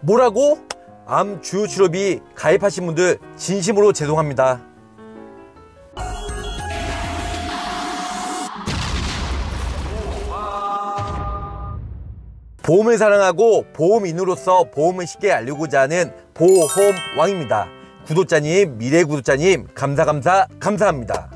뭐라고? 암 주요치료비 가입하신 분들 진심으로 죄송합니다. 보험을 사랑하고 보험인으로서 보험을 쉽게 알리고자 하는 보험왕입니다. 구독자님, 미래 구독자님 감사 감사 감사합니다.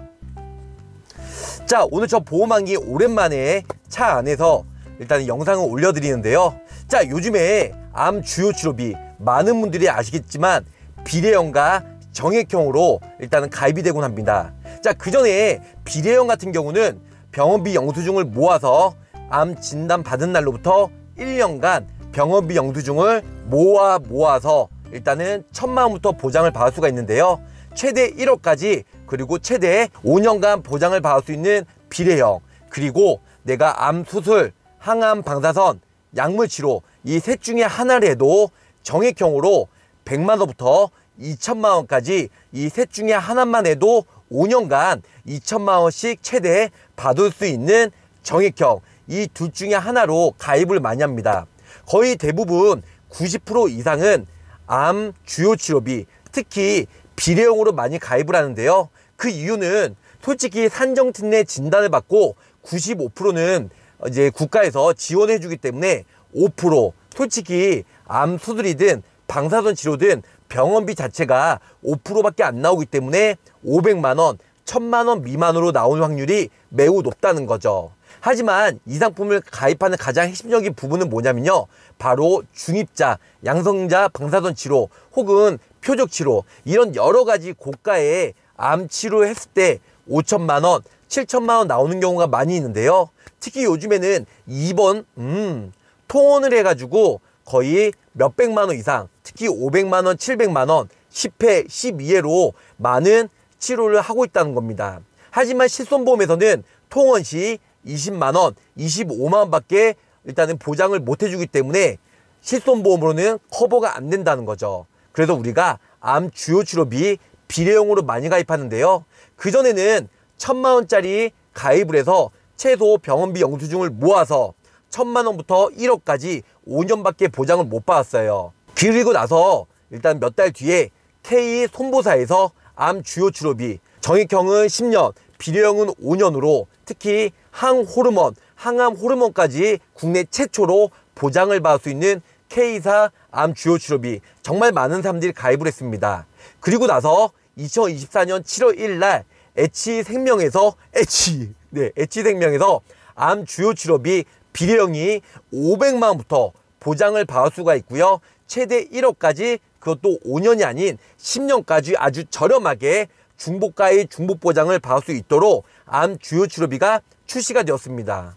자 오늘 저 보험왕이 오랜만에 차 안에서 일단 영상을 올려드리는데요. 자 요즘에 암 주요 치료비 많은 분들이 아시겠지만 비례형과 정액형으로 일단은 가입이 되곤 합니다. 자, 그 전에 비례형 같은 경우는 병원비 영수증을 모아서 암 진단 받은 날로부터 1년간 병원비 영수증을 모아 모아서 일단은 천만원부터 보장을 받을 수가 있는데요. 최대 1억까지 그리고 최대 5년간 보장을 받을 수 있는 비례형 그리고 내가 암 수술, 항암 방사선, 약물 치료 이셋 중에 하나를해도 정액형으로 100만원부터 2천만원까지 이 셋 중에 하나만 해도 5년간 2천만원씩 최대 받을 수 있는 정액형 이 둘 중에 하나로 가입을 많이 합니다. 거의 대부분 90% 이상은 암 주요 치료비 특히 비례형으로 많이 가입을 하는데요. 그 이유는 솔직히 산정특례 진단을 받고 95%는 이제 국가에서 지원해 주기 때문에 5% 솔직히 암 수술이든 방사선 치료든 병원비 자체가 5%밖에 안 나오기 때문에 500만 원, 1000만 원 미만으로 나온 확률이 매우 높다는 거죠. 하지만 이 상품을 가입하는 가장 핵심적인 부분은 뭐냐면요. 바로 중입자, 양성자 방사선 치료 혹은 표적 치료 이런 여러 가지 고가의 암 치료했을 때 5천만 원, 7천만 원 나오는 경우가 많이 있는데요. 특히 요즘에는 2번, 음, 통원을 해가지고 거의 몇백만 원 이상 특히 500만 원, 700만 원 10회, 12회로 많은 치료를 하고 있다는 겁니다. 하지만 실손보험에서는 통원 시 20만 원, 25만 원밖에 일단은 보장을 못 해주기 때문에 실손보험으로는 커버가 안 된다는 거죠. 그래서 우리가 암 주요 치료비 비례용으로 많이 가입하는데요. 그전에는 천만 원짜리 가입을 해서 최소 병원비 영수증을 모아서 천만 원부터 1억까지 5년밖에 보장을 못 받았어요. 그리고 나서 일단 몇 달 뒤에 K 손보사에서 암 주요 치료비 정익형은 10년, 비료형은 5년으로 특히 항호르몬, 항암 호르몬까지 국내 최초로 보장을 받을 수 있는 K사 암 주요 치료비 정말 많은 사람들이 가입을 했습니다. 그리고 나서 2024년 7월 1일 날 H생명에서 H 네 H생명에서 암 주요 치료비 비례형이 500만 부터 보장을 받을 수가 있고요. 최대 1억까지 그것도 5년이 아닌 10년까지 아주 저렴하게 중복가의 중복 보장을 받을 수 있도록 암 주요 치료비가 출시가 되었습니다.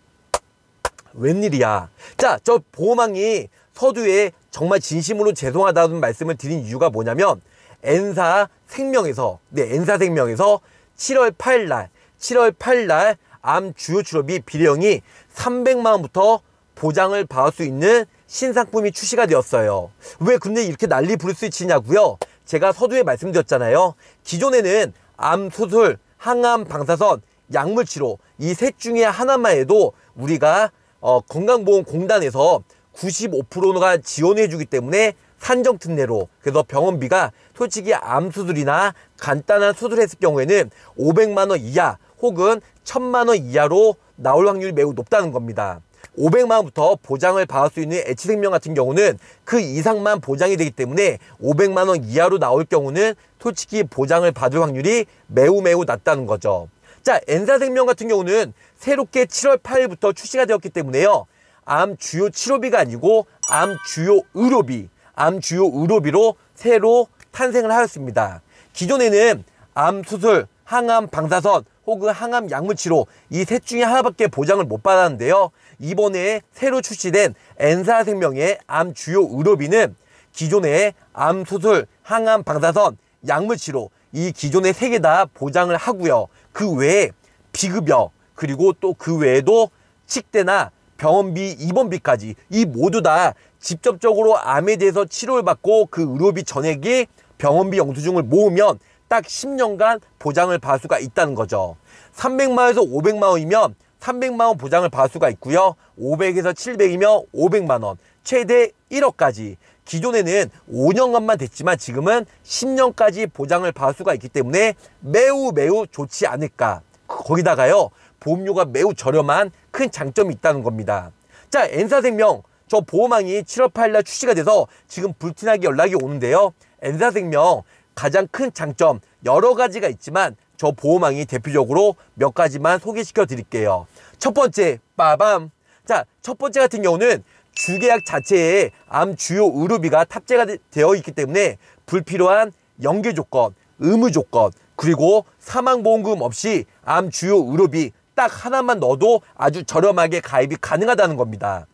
웬일이야. 자, 저보호망이 서두에 정말 진심으로 죄송하다는 말씀을 드린 이유가 뭐냐면 N사 생명에서 네, N사 생명에서 7월 8일 날 7월 8일 날암 주요 치료비 비례형이 300만 원부터 보장을 받을 수 있는 신상품이 출시가 되었어요. 왜 근데 이렇게 난리 부를 수 있냐고요? 제가 서두에 말씀드렸잖아요. 기존에는 암 수술, 항암 방사선, 약물 치료 이 셋 중에 하나만 해도 우리가 어, 건강보험공단에서 95%가 지원해 주기 때문에 산정 특례로 그래서 병원비가 솔직히 암 수술이나 간단한 수술했을 경우에는 500만 원 이하 혹은 천만 원 이하로 나올 확률이 매우 높다는 겁니다. 500만 원부터 보장을 받을 수 있는 애치생명 같은 경우는 그 이상만 보장이 되기 때문에 500만 원 이하로 나올 경우는 솔직히 보장을 받을 확률이 매우 매우 낮다는 거죠. 자, 엔사생명 같은 경우는 새롭게 7월 8일부터 출시가 되었기 때문에요. 암 주요 치료비가 아니고 암 주요 의료비, 암 주요 의료비로 새로 탄생을 하였습니다. 기존에는 암 수술, 항암 방사선, 혹은 항암 약물 치료 이 셋 중에 하나밖에 보장을 못 받았는데요. 이번에 새로 출시된 엔사생명의 암 주요 의료비는 기존의 암 수술, 항암 방사선, 약물 치료 이 기존의 세 개 다 보장을 하고요. 그 외에 비급여 그리고 또 그 외에도 치대나 병원비, 입원비까지 이 모두 다 직접적으로 암에 대해서 치료를 받고 그 의료비 전액이 병원비 영수증을 모으면 딱 10년간 보장을 받을 수가 있다는 거죠. 300만원에서 500만원이면 300만원 보장을 받을 수가 있고요. 500에서 700이면 500만원, 최대 1억까지. 기존에는 5년간만 됐지만 지금은 10년까지 보장을 받을 수가 있기 때문에 매우 매우 좋지 않을까. 거기다가요. 보험료가 매우 저렴한 큰 장점이 있다는 겁니다. 자, 엔사생명. 저 보험왕이 7월 8일 날 출시가 돼서 지금 불티나게 연락이 오는데요. 엔사생명 가장 큰 장점 여러 가지가 있지만 저 보호망이 대표적으로 몇 가지만 소개시켜 드릴게요. 첫 번째, 빠밤. 자, 첫 번째 같은 경우는 주계약 자체에 암 주요 의료비가 탑재가 되, 어 있기 때문에 불필요한 연계 조건, 의무 조건, 그리고 사망보험금 없이 암 주요 의료비 딱 하나만 넣어도 아주 저렴하게 가입이 가능하다는 겁니다.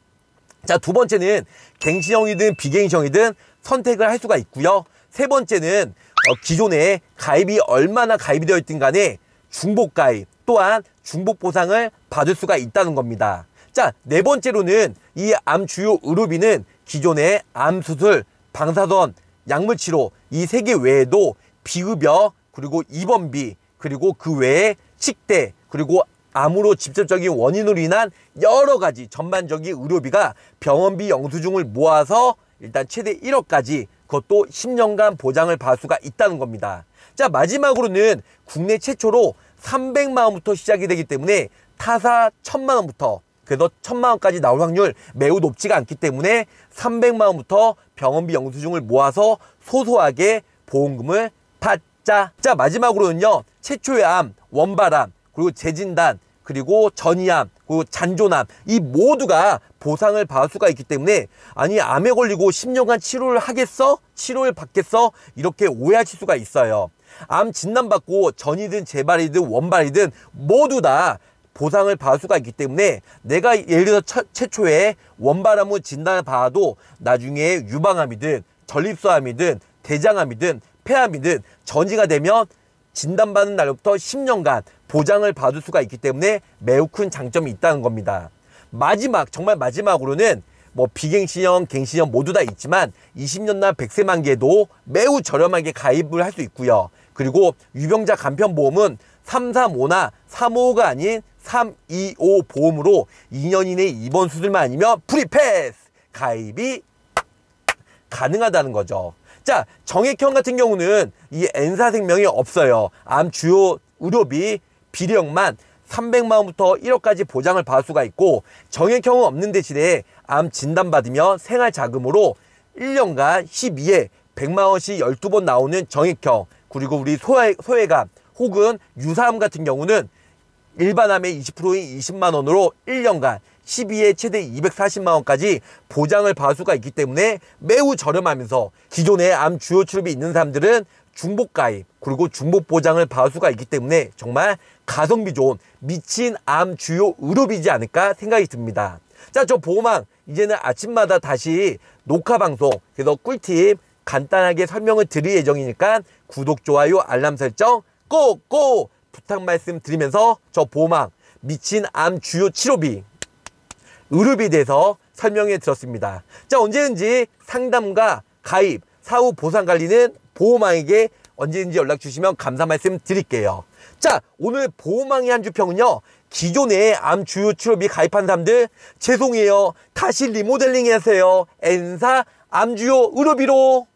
자, 두 번째는 갱신형이든 비갱신형이든 선택을 할 수가 있고요. 세 번째는 어, 기존에 가입이 얼마나 가입이 되어 있든 간에 중복 가입 또한 중복 보상을 받을 수가 있다는 겁니다. 자, 네 번째로는 이 암 주요 의료비는 기존의 암 수술, 방사선, 약물 치료 이 세 개 외에도 비급여 그리고 입원비 그리고 그 외에 식대 그리고 암으로 직접적인 원인으로 인한 여러 가지 전반적인 의료비가 병원비 영수증을 모아서 일단 최대 1억까지 그것도 10년간 보장을 받을 수가 있다는 겁니다. 자 마지막으로는 국내 최초로 300만원부터 시작이 되기 때문에 타사 1000만원부터 그래서 1000만원까지 나올 확률 매우 높지가 않기 때문에 300만원부터 병원비 영수증을 모아서 소소하게 보험금을 받자 자 마지막으로는요 최초의 암, 원발암 그리고 재진단 그리고 전이암, 그 잔존암 이 모두가 보상을 받을 수가 있기 때문에 아니 암에 걸리고 10년간 치료를 하겠어? 치료를 받겠어? 이렇게 오해하실 수가 있어요. 암 진단받고 전이든 재발이든 원발이든 모두 다 보상을 받을 수가 있기 때문에 내가 예를 들어 처, 최초에 원발암을 진단을 받아도 나중에 유방암이든 전립선암이든 대장암이든 폐암이든 전이가 되면 진단받은 날부터 10년간 보장을 받을 수가 있기 때문에 매우 큰 장점이 있다는 겁니다. 마지막 정말 마지막으로는 뭐 비갱신형, 갱신형 모두 다 있지만 20년나 100세 만기에도 매우 저렴하게 가입을 할 수 있고요. 그리고 유병자 간편보험은 335나 355가 아닌 325 보험으로 2년 이내 입원 수술만 아니면 프리패스 가입이 가능하다는 거죠. 자, 정액형 같은 경우는 이 N사생명이 없어요. 암 주요 의료비 비령만 300만원부터 1억까지 보장을 받을 수가 있고 정액형은 없는 대신에 암 진단받으며 생활자금으로 1년간 12회 100만원씩 12번 나오는 정액형 그리고 우리 소외, 소외감 혹은 유사암 같은 경우는 일반암의 20%인 20만원으로 1년간 12에 최대 240만원까지 보장을 받을 수가 있기 때문에 매우 저렴하면서 기존에 암 주요 출입이 있는 사람들은 중복 가입 그리고 중복 보장을 받을 수가 있기 때문에 정말 가성비 좋은 미친 암 주요 의료비지 않을까 생각이 듭니다. 자, 저 보호망 이제는 아침마다 다시 녹화 방송 그래서 꿀팁 간단하게 설명을 드릴 예정이니까 구독, 좋아요, 알람 설정 꼭 꼭 부탁 말씀 드리면서 저 보호망 미친 암 주요 치료비 의료비에 대해서 설명해 드렸습니다. 자, 언제든지 상담과 가입, 사후 보상 관리는 보호망에게 언제든지 연락 주시면 감사 말씀 드릴게요. 자, 오늘 보호망의 한 주평은요. 기존에암 주요 치료비 가입한 사람들 죄송해요. 다시 리모델링 하세요. 엔사 암주요 의료비로